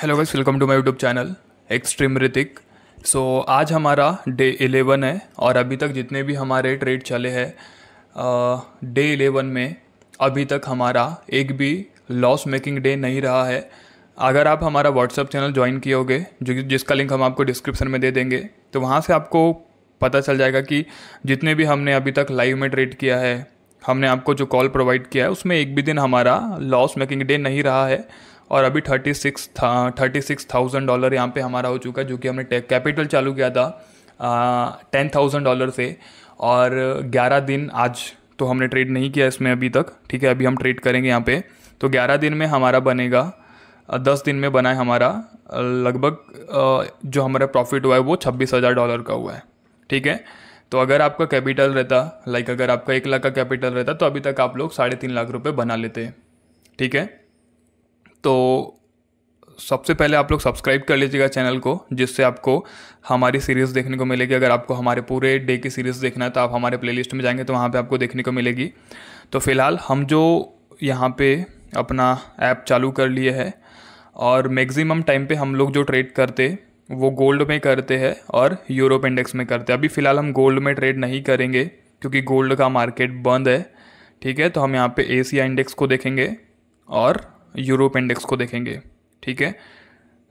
hello guys welcome to my YouTube channel extreme Hrithik so आज हमारा day eleven है और अभी तक जितने भी हमारे ट्रेड चले हैं डे एलेवन में अभी तक हमारा एक भी लॉस मेकिंग डे नहीं रहा है अगर आप हमारा व्हाट्सअप चैनल ज्वाइन किए होगे जो जिसका लिंक हम आपको डिस्क्रिप्शन में दे देंगे तो वहाँ से आपको पता चल जाएगा कि जितने भी हमने अभी तक लाइव में ट्रेड किया है हमने आपको जो कॉल प्रोवाइड किया है उसमें एक भी दिन हमारा लॉस मेकिंग डे नहीं रहा है और अभी थर्टी सिक्स था थर्टी सिक्स थाउजेंड डॉलर यहाँ पे हमारा हो चुका है जो कि हमने टेक कैपिटल चालू किया था टेन थाउजेंड डॉलर से और ग्यारह दिन आज तो हमने ट्रेड नहीं किया इसमें अभी तक ठीक है अभी हम ट्रेड करेंगे यहाँ पे तो ग्यारह दिन में हमारा बनेगा दस दिन में बना है हमारा लगभग जो हमारा प्रॉफिट हुआ है वो छब्बीस हज़ार डॉलर का हुआ है ठीक है तो अगर आपका कैपिटल रहता लाइक अगर आपका एक लाख का कैपिटल रहता तो अभी तक आप लोग साढ़े तीन लाख रुपये बना लेते ठीक है तो सबसे पहले आप लोग सब्सक्राइब कर लीजिएगा चैनल को जिससे आपको हमारी सीरीज़ देखने को मिलेगी अगर आपको हमारे पूरे डे की सीरीज़ देखना है तो आप हमारे प्लेलिस्ट में जाएंगे तो वहाँ पे आपको देखने को मिलेगी तो फ़िलहाल हम जो यहाँ पे अपना ऐप चालू कर लिए है और मैक्सिमम टाइम पे हम लोग जो ट्रेड करते वो गोल्ड में करते हैं और यूरोप इंडेक्स में करते हैं अभी फ़िलहाल हम गोल्ड में ट्रेड नहीं करेंगे क्योंकि गोल्ड का मार्केट बंद है ठीक है तो हम यहाँ पे एशिया इंडेक्स को देखेंगे और यूरोप इंडेक्स को देखेंगे ठीक है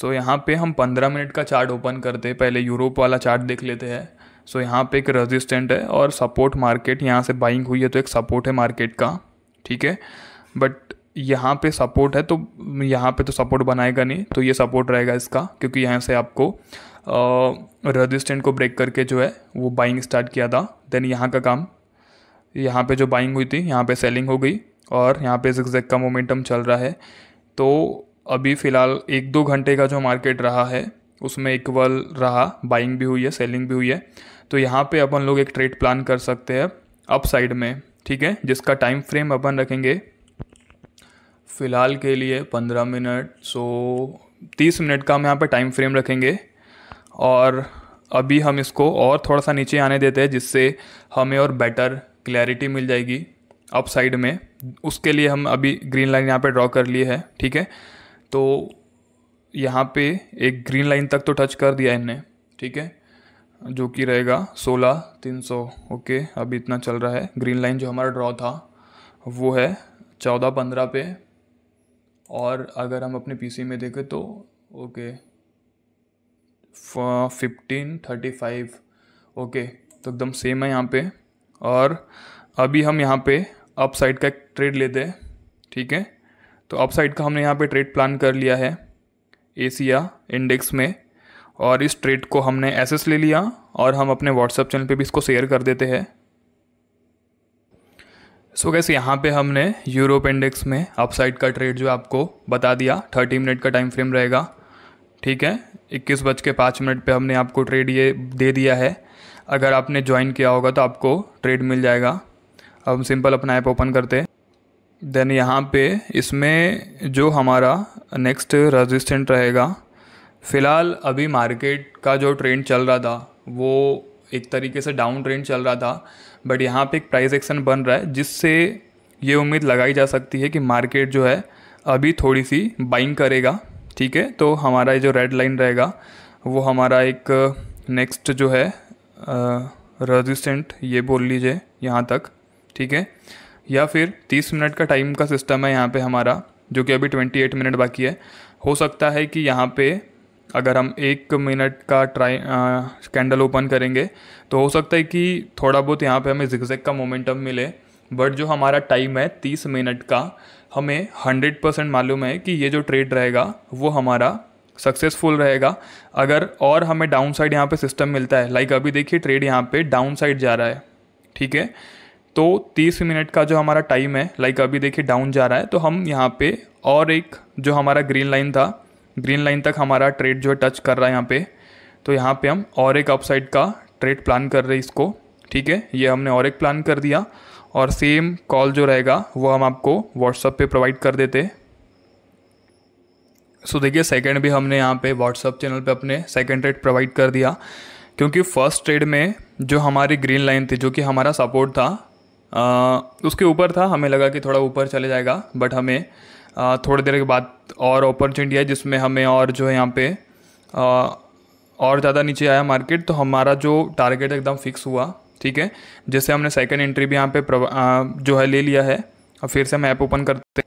सो यहाँ पे हम 15 मिनट का चार्ट ओपन करते हैं पहले यूरोप वाला चार्ट देख लेते हैं सो यहाँ पे एक रेजिस्टेंट है और सपोर्ट मार्केट यहाँ से बाइंग हुई है तो एक सपोर्ट है मार्केट का ठीक है बट यहाँ पे सपोर्ट है तो यहाँ पे तो सपोर्ट बनाएगा नहीं तो ये सपोर्ट रहेगा इसका क्योंकि यहाँ से आपको रेजिस्टेंट को ब्रेक करके जो है वो बाइंग स्टार्ट किया था देन यहाँ का काम यहाँ पे जो बाइंग हुई थी यहाँ पे सेलिंग हो गई और यहाँ पे जिक्जैक का मोमेंटम चल रहा है तो अभी फ़िलहाल एक दो घंटे का जो मार्केट रहा है उसमें इक्वल रहा बाइंग भी हुई है सेलिंग भी हुई है तो यहाँ पे अपन लोग एक ट्रेड प्लान कर सकते हैं अप साइड में ठीक है जिसका टाइम फ्रेम अपन रखेंगे फ़िलहाल के लिए पंद्रह मिनट सो तीस मिनट का हम यहाँ पर टाइम फ्रेम रखेंगे और अभी हम इसको और थोड़ा सा नीचे आने देते हैं जिससे हमें और बेटर क्लैरिटी मिल जाएगी अप साइड में उसके लिए हम अभी ग्रीन लाइन यहाँ पे ड्रॉ कर लिए है ठीक है तो यहाँ पे एक ग्रीन लाइन तक तो टच कर दिया इनने ठीक है जो कि रहेगा सोलह तीन सौ ओके अभी इतना चल रहा है ग्रीन लाइन जो हमारा ड्रॉ था वो है चौदह पंद्रह पे और अगर हम अपने पीसी में देखें तो okay fifteen thirty five okay तो एकदम सेम है यहाँ पे और अभी हम यहाँ पे अप साइड का ट्रेड लेते हैं ठीक है तो अप साइड का हमने यहाँ पे ट्रेड प्लान कर लिया है एशिया इंडेक्स में और इस ट्रेड को हमने एसेस ले लिया और हम अपने व्हाट्सएप चैनल पे भी इसको शेयर कर देते हैं सो so यहाँ पे हमने यूरोप इंडेक्स में अपसाइड का ट्रेड जो आपको बता दिया थर्टी मिनट का टाइम फ्रेम रहेगा ठीक है इक्कीस बज के पाँच मिनट पर हमने आपको ट्रेड ये दे दिया है अगर आपने ज्वाइन किया होगा तो आपको ट्रेड मिल जाएगा अब सिंपल अपना ऐप ओपन करते हैं देन यहाँ पे इसमें जो हमारा नेक्स्ट रजिस्टेंट रहेगा फ़िलहाल अभी मार्केट का जो ट्रेंड चल रहा था वो एक तरीके से डाउन ट्रेंड चल रहा था बट यहाँ पे एक प्राइस एक्शन बन रहा है जिससे ये उम्मीद लगाई जा सकती है कि मार्केट जो है अभी थोड़ी सी बाइंग करेगा ठीक है तो हमारा ये जो रेड लाइन रहेगा वो हमारा एक नेक्स्ट जो है रजिस्टेंट ये बोल लीजिए यहाँ तक ठीक है या फिर 30 मिनट का टाइम का सिस्टम है यहाँ पे हमारा जो कि अभी 28 मिनट बाकी है हो सकता है कि यहाँ पे अगर हम एक मिनट का ट्राई कैंडल ओपन करेंगे तो हो सकता है कि थोड़ा बहुत यहाँ पे हमें जिकजेक का मोमेंटम मिले बट जो हमारा टाइम है तीस मिनट का हमें हंड्रेड परसेंट मालूम है कि ये जो ट्रेड रहेगा वो हमारा सक्सेसफुल रहेगा अगर और हमें डाउन साइड यहाँ पर सिस्टम मिलता है लाइक अभी देखिए ट्रेड यहाँ पर डाउन साइड जा रहा है ठीक है तो 30 मिनट का जो हमारा टाइम है लाइक अभी देखिए डाउन जा रहा है तो हम यहाँ पे और एक जो हमारा ग्रीन लाइन था ग्रीन लाइन तक हमारा ट्रेड जो है टच कर रहा है यहाँ पे तो यहाँ पे हम और एक अपसाइड का ट्रेड प्लान कर रहे इसको ठीक है ये हमने और एक प्लान कर दिया और सेम कॉल जो रहेगा वो हम आपको व्हाट्सअप पर प्रोवाइड कर देते सो देखिए सेकेंड भी हमने यहाँ पर व्हाट्सअप चैनल पर अपने सेकेंड ट्रेड प्रोवाइड कर दिया क्योंकि फर्स्ट ट्रेड में जो हमारी ग्रीन लाइन थी जो कि हमारा सपोर्ट था आ, उसके ऊपर था हमें लगा कि थोड़ा ऊपर चले जाएगा बट हमें आ, थोड़ी देर के बाद और अपॉर्चुनिटी है जिसमें हमें और जो है यहाँ पे आ, और ज़्यादा नीचे आया मार्केट तो हमारा जो टारगेट एकदम फिक्स हुआ ठीक है जैसे हमने सेकंड एंट्री भी यहाँ पे जो है ले लिया है और फिर से हम ऐप ओपन करते हैं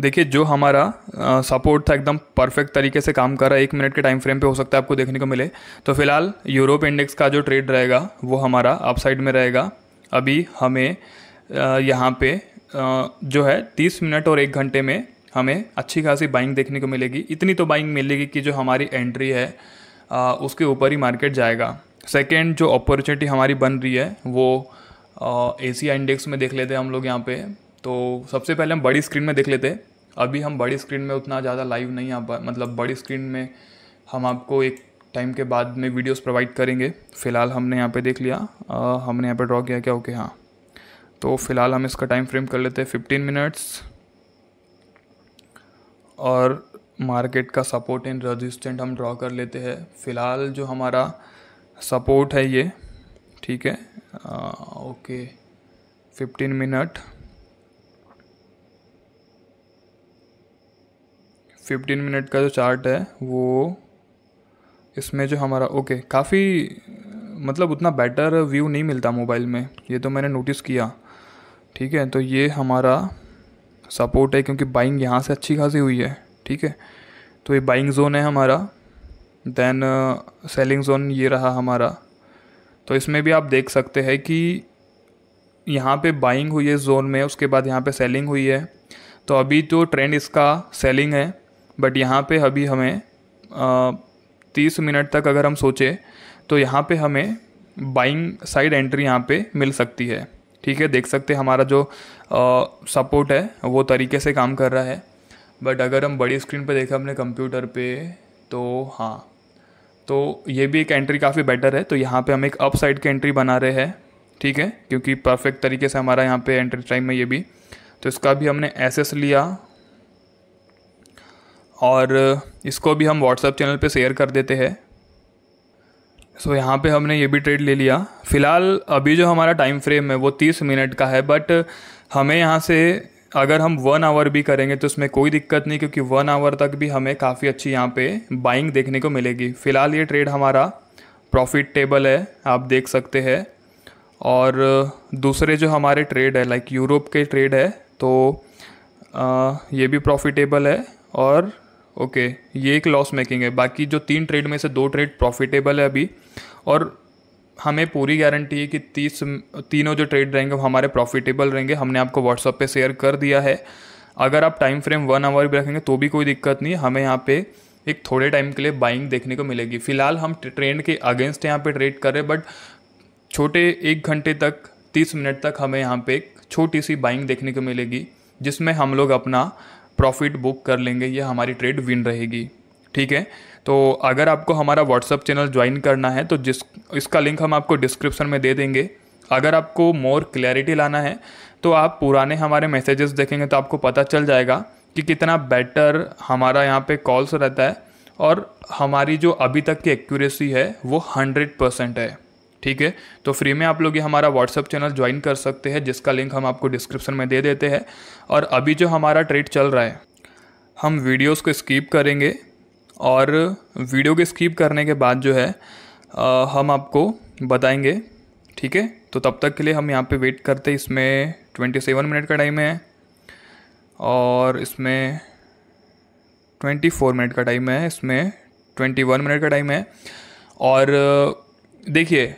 देखिए जो हमारा सपोर्ट था एकदम परफेक्ट तरीके से काम कर रहा है एक मिनट के टाइम फ्रेम पे हो सकता है आपको देखने को मिले तो फिलहाल यूरोप इंडेक्स का जो ट्रेड रहेगा वो हमारा अपसाइड में रहेगा अभी हमें यहाँ पे जो है तीस मिनट और एक घंटे में हमें अच्छी खासी बाइंग देखने को मिलेगी इतनी तो बाइंग मिलेगी कि जो हमारी एंट्री है उसके ऊपर ही मार्केट जाएगा सेकेंड जो अपॉर्चुनिटी हमारी बन रही है वो ए इंडेक्स में देख लेते हैं हम लोग यहाँ पर तो सबसे पहले हम बड़ी स्क्रीन में देख लेते अभी हम बड़ी स्क्रीन में उतना ज़्यादा लाइव नहीं आ पा मतलब बड़ी स्क्रीन में हम आपको एक टाइम के बाद में वीडियोस प्रोवाइड करेंगे फ़िलहाल हमने यहाँ पे देख लिया आ, हमने यहाँ पे ड्रॉ किया क्या ओके हाँ तो फ़िलहाल हम इसका टाइम फ्रेम कर लेते हैं फिफ्टीन मिनट्स और मार्केट का सपोर्ट एंड रेजिस्टेंट हम ड्रॉ कर लेते हैं फ़िलहाल जो हमारा सपोर्ट है ये ठीक है आ, okay fifteen minute fifteen minute का जो चार्ट है वो इसमें जो हमारा ओके काफ़ी मतलब उतना बेटर व्यू नहीं मिलता मोबाइल में ये तो मैंने नोटिस किया ठीक है तो ये हमारा सपोर्ट है क्योंकि बाइंग यहाँ से अच्छी खासी हुई है ठीक है तो ये बाइंग जोन है हमारा देन सेलिंग जोन ये रहा हमारा तो इसमें भी आप देख सकते हैं कि यहाँ पे बाइंग हुई है जोन में उसके बाद यहाँ पे सेलिंग हुई है तो अभी तो ट्रेंड इसका सेलिंग है बट यहाँ पे अभी हमें आ, uh, तीस मिनट तक अगर हम सोचें तो यहाँ पे हमें बाइंग साइड एंट्री यहाँ पे मिल सकती है ठीक है देख सकते हैं हमारा जो सपोर्ट है वो तरीके से काम कर रहा है बट अगर हम बड़ी स्क्रीन पे देखें अपने कंप्यूटर पे तो हाँ तो ये भी एक एंट्री काफ़ी बेटर है तो यहाँ पे हम एक अप साइड की एंट्री बना रहे हैं ठीक है क्योंकि परफेक्ट तरीके से हमारा यहाँ पे एंट्री टाइम में ये भी तो इसका भी हमने एसेस लिया और इसको भी हम व्हाट्सएप चैनल पे शेयर कर देते हैं सो so, यहाँ पे हमने ये भी ट्रेड ले लिया फ़िलहाल अभी जो हमारा टाइम फ्रेम है वो तीस मिनट का है बट हमें यहाँ से अगर हम वन आवर भी करेंगे तो उसमें कोई दिक्कत नहीं क्योंकि वन आवर तक भी हमें काफ़ी अच्छी यहाँ पे बाइंग देखने को मिलेगी फ़िलहाल ये ट्रेड हमारा प्रॉफिट टेबल है आप देख सकते हैं और दूसरे जो हमारे ट्रेड है लाइक यूरोप के ट्रेड है तो आ, ये भी प्रॉफिटेबल है और ओके ये एक लॉस मेकिंग है बाकी जो तीन ट्रेड में से दो ट्रेड प्रॉफिटेबल है अभी और हमें पूरी गारंटी है कि तीस तीनों जो ट्रेड रहेंगे वो हमारे प्रॉफिटेबल रहेंगे हमने आपको व्हाट्सअप पे शेयर कर दिया है अगर आप टाइम फ्रेम वन आवर भी रखेंगे तो भी कोई दिक्कत नहीं हमें यहाँ पे एक थोड़े टाइम के लिए बाइंग देखने को मिलेगी फिलहाल हम ट्रेंड के अगेंस्ट यहाँ पे ट्रेड कर रहे बट छोटे एक घंटे तक तीस मिनट तक हमें यहाँ पे एक छोटी सी बाइंग देखने को मिलेगी जिसमें हम लोग अपना प्रॉफिट बुक कर लेंगे ये हमारी ट्रेड विन रहेगी ठीक है तो अगर आपको हमारा व्हाट्सअप चैनल ज्वाइन करना है तो जिस इसका लिंक हम आपको डिस्क्रिप्शन में दे देंगे अगर आपको मोर क्लैरिटी लाना है तो आप पुराने हमारे मैसेजेस देखेंगे तो आपको पता चल जाएगा कि कितना बेटर हमारा यहाँ पे कॉल्स रहता है और हमारी जो अभी तक की एक्यूरेसी है वो हंड्रेड परसेंट है ठीक है तो फ्री में आप लोग ये हमारा व्हाट्सअप चैनल ज्वाइन कर सकते हैं जिसका लिंक हम आपको डिस्क्रिप्शन में दे देते हैं और अभी जो हमारा ट्रेड चल रहा है हम वीडियोस को स्कीप करेंगे और वीडियो के स्कीप करने के बाद जो है आ, हम आपको बताएंगे ठीक है तो तब तक के लिए हम यहाँ पे वेट करते इसमें ट्वेंटी सेवन मिनट का टाइम है और इसमें ट्वेंटी फोर मिनट का टाइम है इसमें ट्वेंटी वन मिनट का टाइम है और देखिए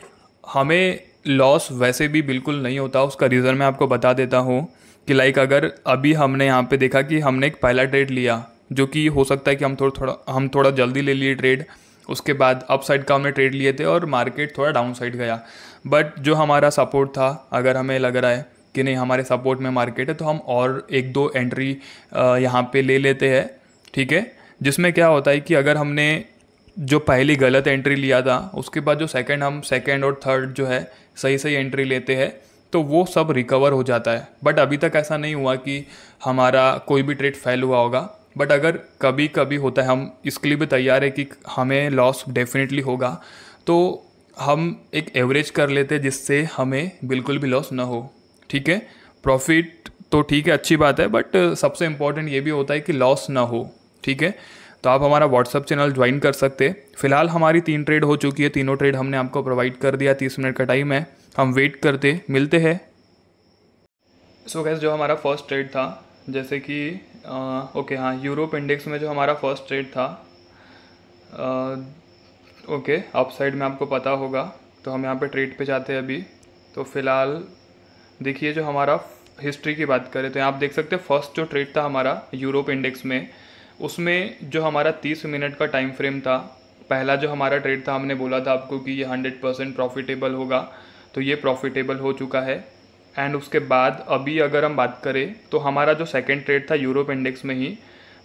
हमें लॉस वैसे भी बिल्कुल नहीं होता उसका रीज़न मैं आपको बता देता हूँ कि लाइक अगर अभी हमने यहाँ पे देखा कि हमने एक पहला ट्रेड लिया जो कि हो सकता है कि हम थोड़ा थोड़ा हम थोड़ा जल्दी ले लिए ट्रेड उसके बाद अप साइड का हमने ट्रेड लिए थे और मार्केट थोड़ा डाउन साइड गया बट जो हमारा सपोर्ट था अगर हमें लग रहा है कि नहीं हमारे सपोर्ट में मार्केट है तो हम और एक दो एंट्री यहाँ पे ले लेते हैं ठीक है जिसमें क्या होता है कि अगर हमने जो पहली गलत एंट्री लिया था उसके बाद जो सेकंड हम सेकंड और थर्ड जो है सही सही एंट्री लेते हैं तो वो सब रिकवर हो जाता है बट अभी तक ऐसा नहीं हुआ कि हमारा कोई भी ट्रेड फेल हुआ होगा बट अगर कभी कभी होता है हम इसके लिए भी तैयार है कि हमें लॉस डेफिनेटली होगा तो हम एक एवरेज कर लेते हैं जिससे हमें बिल्कुल भी लॉस ना हो ठीक है प्रॉफिट तो ठीक है अच्छी बात है बट सबसे इम्पॉर्टेंट ये भी होता है कि लॉस ना हो ठीक है तो आप हमारा व्हाट्सअप चैनल ज्वाइन कर सकते हैं फिलहाल हमारी तीन ट्रेड हो चुकी है तीनों ट्रेड हमने आपको प्रोवाइड कर दिया तीस मिनट का टाइम है हम वेट करते मिलते हैं सो गैस जो हमारा फर्स्ट ट्रेड था जैसे कि ओके हाँ यूरोप इंडेक्स में जो हमारा फर्स्ट ट्रेड था ओके अप साइड में आपको पता होगा तो हम यहाँ पे ट्रेड पे जाते हैं अभी तो फिलहाल देखिए जो हमारा हिस्ट्री की बात करें तो यहाँ आप देख सकते हैं फर्स्ट जो ट्रेड था हमारा यूरोप इंडेक्स में उसमें जो हमारा तीस मिनट का टाइम फ्रेम था पहला जो हमारा ट्रेड था हमने बोला था आपको कि ये हंड्रेड परसेंट प्रॉफिटेबल होगा तो ये प्रॉफिटेबल हो चुका है एंड उसके बाद अभी अगर हम बात करें तो हमारा जो सेकेंड ट्रेड था यूरोप इंडेक्स में ही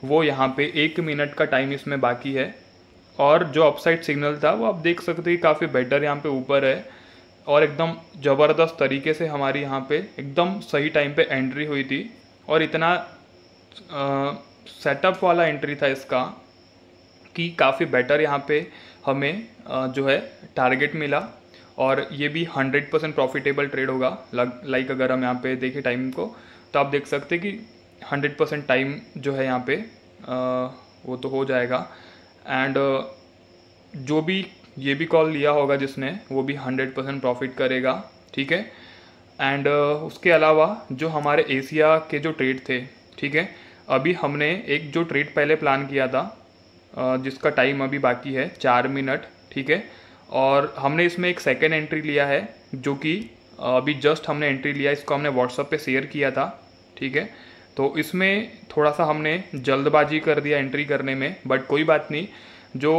वो यहाँ पे एक मिनट का टाइम इसमें बाकी है और जो अपसाइड सिग्नल था वो आप देख सकते हैं काफ़ी बेटर यहाँ पे ऊपर है और एकदम ज़बरदस्त तरीके से हमारी यहाँ पे एकदम सही टाइम पे एंट्री हुई थी और इतना आ, सेटअप वाला एंट्री था इसका कि काफ़ी बेटर यहाँ पे हमें जो है टारगेट मिला और ये भी 100 परसेंट प्रॉफिटेबल ट्रेड होगा लाइक अगर हम यहाँ पे देखें टाइम को तो आप देख सकते कि 100 परसेंट टाइम जो है यहाँ पे वो तो हो जाएगा एंड जो भी ये भी कॉल लिया होगा जिसने वो भी 100 परसेंट प्रॉफिट करेगा ठीक है एंड उसके अलावा जो हमारे एशिया के जो ट्रेड थे ठीक है अभी हमने एक जो ट्रेड पहले प्लान किया था जिसका टाइम अभी बाकी है चार मिनट ठीक है और हमने इसमें एक सेकेंड एंट्री लिया है जो कि अभी जस्ट हमने एंट्री लिया इसको हमने व्हाट्सअप पे शेयर किया था ठीक है तो इसमें थोड़ा सा हमने जल्दबाजी कर दिया एंट्री करने में बट कोई बात नहीं जो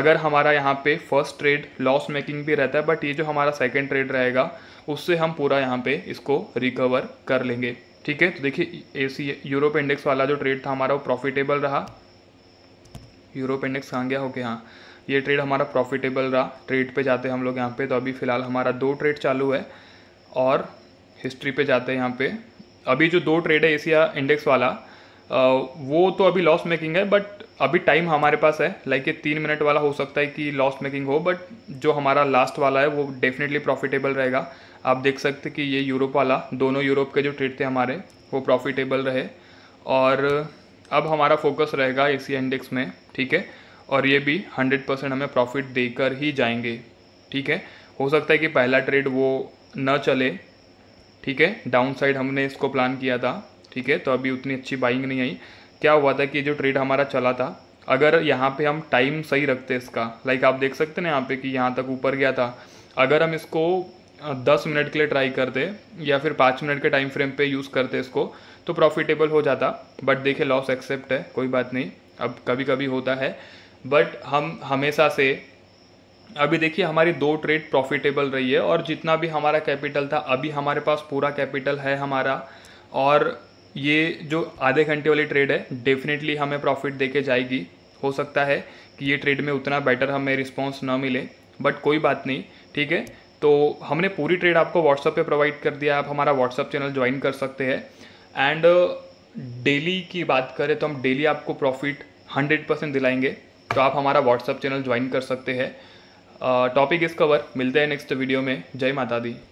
अगर हमारा यहाँ पे फर्स्ट ट्रेड लॉस मेकिंग भी रहता है बट ये जो हमारा सेकेंड ट्रेड रहेगा उससे हम पूरा यहाँ पे इसको रिकवर कर लेंगे ठीक है तो देखिए एसी यूरोप इंडेक्स वाला जो ट्रेड था हमारा वो प्रॉफिटेबल रहा यूरोप इंडेक्स कहाँ गया ओके हाँ ये ट्रेड हमारा प्रॉफिटेबल रहा ट्रेड पे जाते हैं हम लोग यहाँ पे तो अभी फ़िलहाल हमारा दो ट्रेड चालू है और हिस्ट्री पे जाते हैं यहाँ पे अभी जो दो ट्रेड है एशिया इंडेक्स वाला वो तो अभी लॉस मेकिंग है बट अभी टाइम हमारे पास है लाइक ये तीन मिनट वाला हो सकता है कि लॉस मेकिंग हो बट जो हमारा लास्ट वाला है वो डेफिनेटली प्रॉफिटेबल रहेगा आप देख सकते कि ये यूरोप वाला दोनों यूरोप के जो ट्रेड थे हमारे वो प्रॉफिटेबल रहे और अब हमारा फोकस रहेगा एशिया इंडेक्स में ठीक है और ये भी 100 परसेंट हमें प्रॉफिट देकर ही जाएंगे ठीक है हो सकता है कि पहला ट्रेड वो न चले ठीक है डाउन साइड हमने इसको प्लान किया था ठीक है तो अभी उतनी अच्छी बाइंग नहीं आई क्या हुआ था कि जो ट्रेड हमारा चला था अगर यहाँ पे हम टाइम सही रखते इसका लाइक आप देख सकते ना यहाँ पे कि यहाँ तक ऊपर गया था अगर हम इसको दस मिनट के लिए ट्राई करते या फिर पाँच मिनट के टाइम फ्रेम पे यूज़ करते इसको तो प्रॉफिटेबल हो जाता बट देखिए लॉस एक्सेप्ट है कोई बात नहीं अब कभी कभी होता है बट हम हमेशा से अभी देखिए हमारी दो ट्रेड प्रॉफिटेबल रही है और जितना भी हमारा कैपिटल था अभी हमारे पास पूरा कैपिटल है हमारा और ये जो आधे घंटे वाली ट्रेड है डेफिनेटली हमें प्रॉफिट दे के जाएगी हो सकता है कि ये ट्रेड में उतना बेटर हमें रिस्पॉन्स ना मिले बट कोई बात नहीं ठीक है तो हमने पूरी ट्रेड आपको व्हाट्सअप पे प्रोवाइड कर दिया आप हमारा व्हाट्सअप चैनल ज्वाइन कर सकते हैं एंड डेली uh, की बात करें तो हम डेली आपको प्रॉफिट 100 परसेंट दिलाएंगे तो आप हमारा व्हाट्सअप चैनल ज्वाइन कर सकते हैं टॉपिक इस कवर मिलते हैं नेक्स्ट वीडियो में जय माता दी